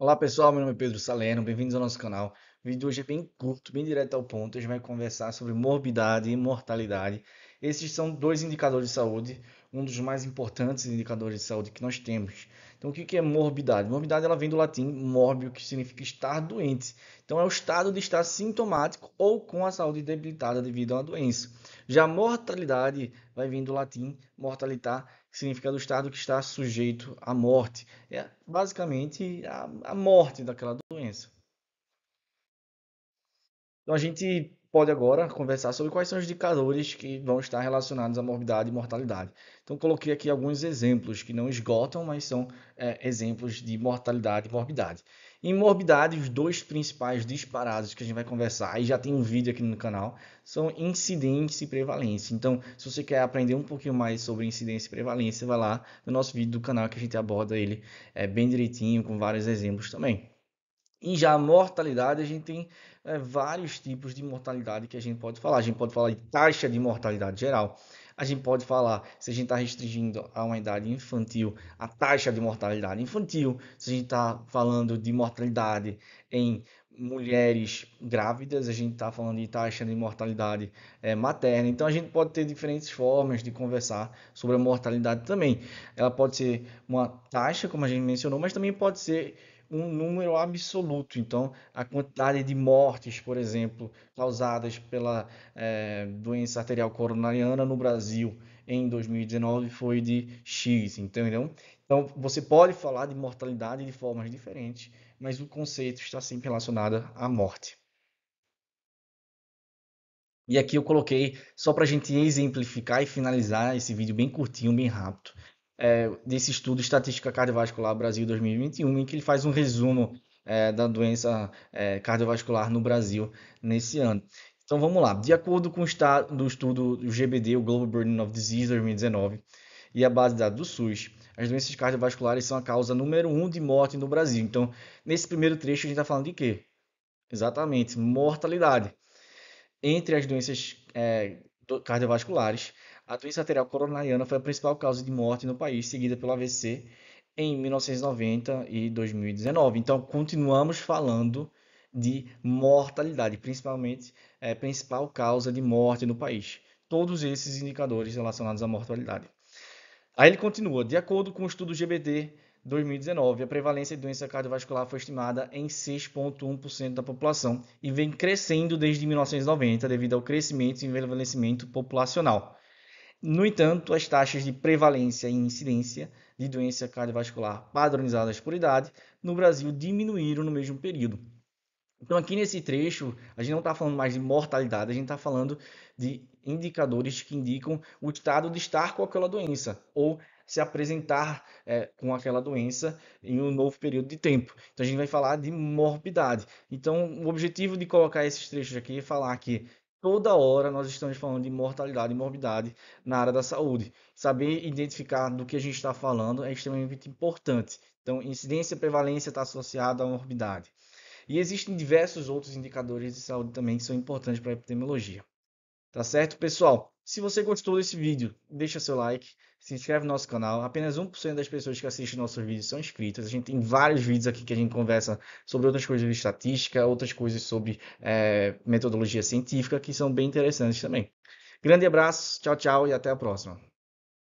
Olá pessoal, meu nome é Pedro Saleno, bem-vindos ao nosso canal. O vídeo de hoje é bem curto, bem direto ao ponto. A gente vai conversar sobre morbidade e mortalidade. Esses são dois indicadores de saúde um dos mais importantes indicadores de saúde que nós temos. Então, o que é morbidade? Morbidade ela vem do latim morbio, que significa estar doente. Então, é o estado de estar sintomático ou com a saúde debilitada devido a uma doença. Já mortalidade vai vir do latim mortalitar, que significa do estado que está sujeito à morte. É basicamente a, a morte daquela doença. Então, a gente pode agora conversar sobre quais são os indicadores que vão estar relacionados à morbidade e mortalidade. Então, coloquei aqui alguns exemplos que não esgotam, mas são é, exemplos de mortalidade e morbidade. Em morbidade, os dois principais disparados que a gente vai conversar, e já tem um vídeo aqui no canal, são incidência e prevalência. Então, se você quer aprender um pouquinho mais sobre incidência e prevalência, vai lá no nosso vídeo do canal que a gente aborda ele é, bem direitinho, com vários exemplos também. E já a mortalidade, a gente tem é, vários tipos de mortalidade que a gente pode falar. A gente pode falar de taxa de mortalidade geral. A gente pode falar, se a gente está restringindo a uma idade infantil, a taxa de mortalidade infantil. Se a gente está falando de mortalidade em mulheres grávidas, a gente está falando de taxa de mortalidade é, materna. Então a gente pode ter diferentes formas de conversar sobre a mortalidade também. Ela pode ser uma taxa, como a gente mencionou, mas também pode ser um número absoluto. Então, a quantidade de mortes, por exemplo, causadas pela é, doença arterial coronariana no Brasil em 2019 foi de X, entendeu? Então, você pode falar de mortalidade de formas diferentes, mas o conceito está sempre relacionado à morte. E aqui eu coloquei só para a gente exemplificar e finalizar esse vídeo bem curtinho, bem rápido é, desse estudo Estatística Cardiovascular Brasil 2021, em que ele faz um resumo é, da doença é, cardiovascular no Brasil nesse ano. Então vamos lá. De acordo com o estado do estudo do GBD, o Global Burden of Disease 2019, e a base de dados do SUS, as doenças cardiovasculares são a causa número um de morte no Brasil. Então, nesse primeiro trecho, a gente está falando de quê? Exatamente, mortalidade. Entre as doenças é, cardiovasculares, a doença arterial coronariana foi a principal causa de morte no país, seguida pelo AVC em 1990 e 2019. Então, continuamos falando de mortalidade, principalmente é, principal causa de morte no país. Todos esses indicadores relacionados à mortalidade. Aí ele continua, de acordo com o estudo GBD 2019, a prevalência de doença cardiovascular foi estimada em 6,1% da população e vem crescendo desde 1990 devido ao crescimento e envelhecimento populacional. No entanto, as taxas de prevalência e incidência de doença cardiovascular padronizadas por idade no Brasil diminuíram no mesmo período. Então, aqui nesse trecho, a gente não está falando mais de mortalidade, a gente está falando de indicadores que indicam o estado de estar com aquela doença ou se apresentar é, com aquela doença em um novo período de tempo. Então, a gente vai falar de morbidade. Então, o objetivo de colocar esses trechos aqui é falar que Toda hora nós estamos falando de mortalidade e morbidade na área da saúde. Saber identificar do que a gente está falando é extremamente importante. Então, incidência e prevalência está associada à morbidade. E existem diversos outros indicadores de saúde também que são importantes para a epidemiologia. Tá certo, pessoal? Se você gostou desse vídeo, deixa seu like, se inscreve no nosso canal. Apenas 1% das pessoas que assistem nossos vídeos são inscritas. A gente tem vários vídeos aqui que a gente conversa sobre outras coisas de estatística, outras coisas sobre é, metodologia científica, que são bem interessantes também. Grande abraço, tchau, tchau e até a próxima.